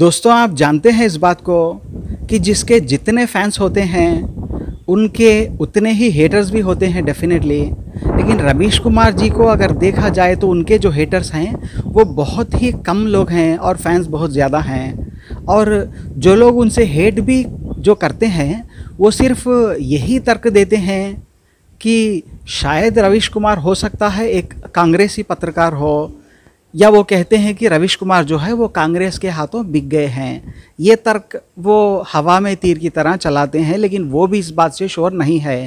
दोस्तों आप जानते हैं इस बात को कि जिसके जितने फैंस होते हैं उनके उतने ही हेटर्स भी होते हैं डेफिनेटली लेकिन रमेश कुमार जी को अगर देखा जाए तो उनके जो हेटर्स हैं वो बहुत ही कम लोग हैं और फैंस बहुत ज़्यादा हैं और जो लोग उनसे हेट भी जो करते हैं वो सिर्फ यही तर्क देते हैं कि शायद रविश कुमार हो सकता है एक कांग्रेसी पत्रकार हो या वो कहते हैं कि रविश कुमार जो है वो कांग्रेस के हाथों बिक गए हैं ये तर्क वो हवा में तीर की तरह चलाते हैं लेकिन वो भी इस बात से शोर नहीं है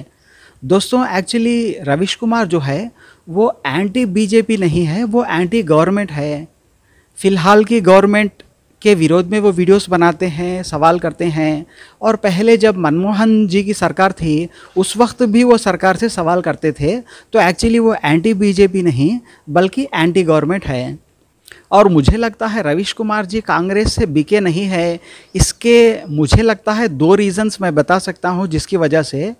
दोस्तों एक्चुअली रविश कुमार जो है वो एंटी बीजेपी नहीं है वो एंटी गवर्नमेंट है फ़िलहाल की गवर्नमेंट के विरोध में वो वीडियोस बनाते हैं सवाल करते हैं और पहले जब मनमोहन जी की सरकार थी उस वक्त भी वो सरकार से सवाल करते थे तो एक्चुअली वो एंटी बीजेपी नहीं बल्कि एंटी गवर्नमेंट है और मुझे लगता है रविश कुमार जी कांग्रेस से बिके नहीं है इसके मुझे लगता है दो रीज़न्स मैं बता सकता हूँ जिसकी वजह से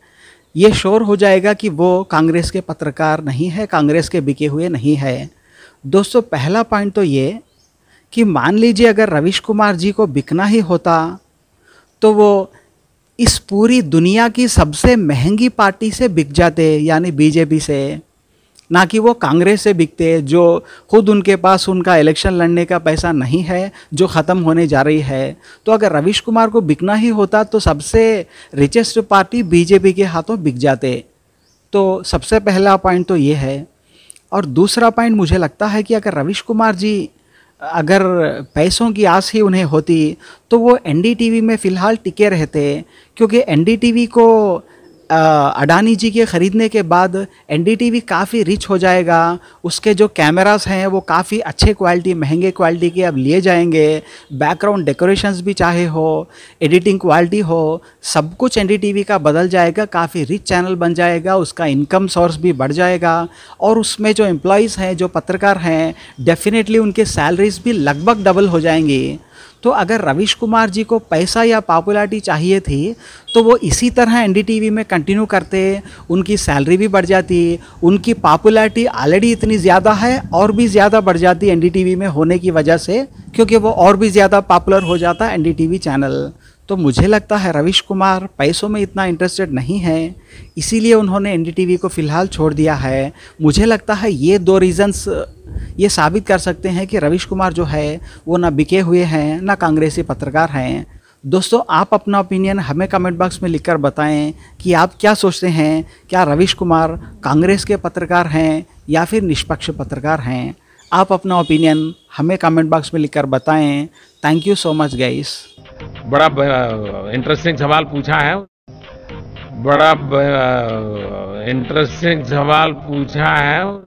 ये शोर हो जाएगा कि वो कांग्रेस के पत्रकार नहीं है कांग्रेस के बिके हुए नहीं है दोस्तों पहला पॉइंट तो ये कि मान लीजिए अगर रविश कुमार जी को बिकना ही होता तो वो इस पूरी दुनिया की सबसे महंगी पार्टी से बिक जाते यानी बीजेपी से ना कि वो कांग्रेस से बिकते जो खुद उनके पास उनका इलेक्शन लड़ने का पैसा नहीं है जो ख़त्म होने जा रही है तो अगर रविश कुमार को बिकना ही होता तो सबसे रिचेस्ट पार्टी बीजेपी के हाथों बिक जाते तो सबसे पहला पॉइंट तो ये है और दूसरा पॉइंट मुझे लगता है कि अगर रविश कुमार जी अगर पैसों की आस ही उन्हें होती तो वो एनडीटीवी में फ़िलहाल टिके रहते क्योंकि एनडीटीवी को अडानी जी के ख़रीदने के बाद एन काफ़ी रिच हो जाएगा उसके जो कैमरास हैं वो काफ़ी अच्छे क्वालिटी महंगे क्वालिटी के अब लिए जाएंगे बैकग्राउंड डेकोरेशंस भी चाहे हो एडिटिंग क्वालिटी हो सब कुछ एन का बदल जाएगा काफ़ी रिच चैनल बन जाएगा उसका इनकम सोर्स भी बढ़ जाएगा और उसमें जो एम्प्लॉयज़ हैं जो पत्रकार हैं डेफिनेटली उनके सैलरीज भी लगभग डबल हो जाएंगी तो अगर रविश कुमार जी को पैसा या पॉपुलरिटी चाहिए थी तो वो इसी तरह एनडीटीवी में कंटिन्यू करते उनकी सैलरी भी बढ़ जाती उनकी पॉपुलरिटी ऑलरेडी इतनी ज़्यादा है और भी ज़्यादा बढ़ जाती एनडीटीवी में होने की वजह से क्योंकि वो और भी ज़्यादा पॉपुलर हो जाता एनडीटीवी चैनल तो मुझे लगता है रविश कुमार पैसों में इतना इंटरेस्टेड नहीं है इसीलिए उन्होंने एनडीटीवी को फ़िलहाल छोड़ दिया है मुझे लगता है ये दो रीज़न्स ये साबित कर सकते हैं कि रविश कुमार जो है वो ना बिके हुए हैं ना कांग्रेसी पत्रकार हैं दोस्तों आप अपना ओपिनियन हमें कमेंट बॉक्स में लिखकर बताएं कि आप क्या सोचते हैं क्या रविश कुमार कांग्रेस के पत्रकार हैं या फिर निष्पक्ष पत्रकार हैं आप अपना ओपिनियन हमें कमेंट बॉक्स में लिखकर बताएं thank you so much guys बड़ा इंटरेस्टिंग सवाल पूछा है बड़ा इंटरेस्टिंग सवाल पूछा है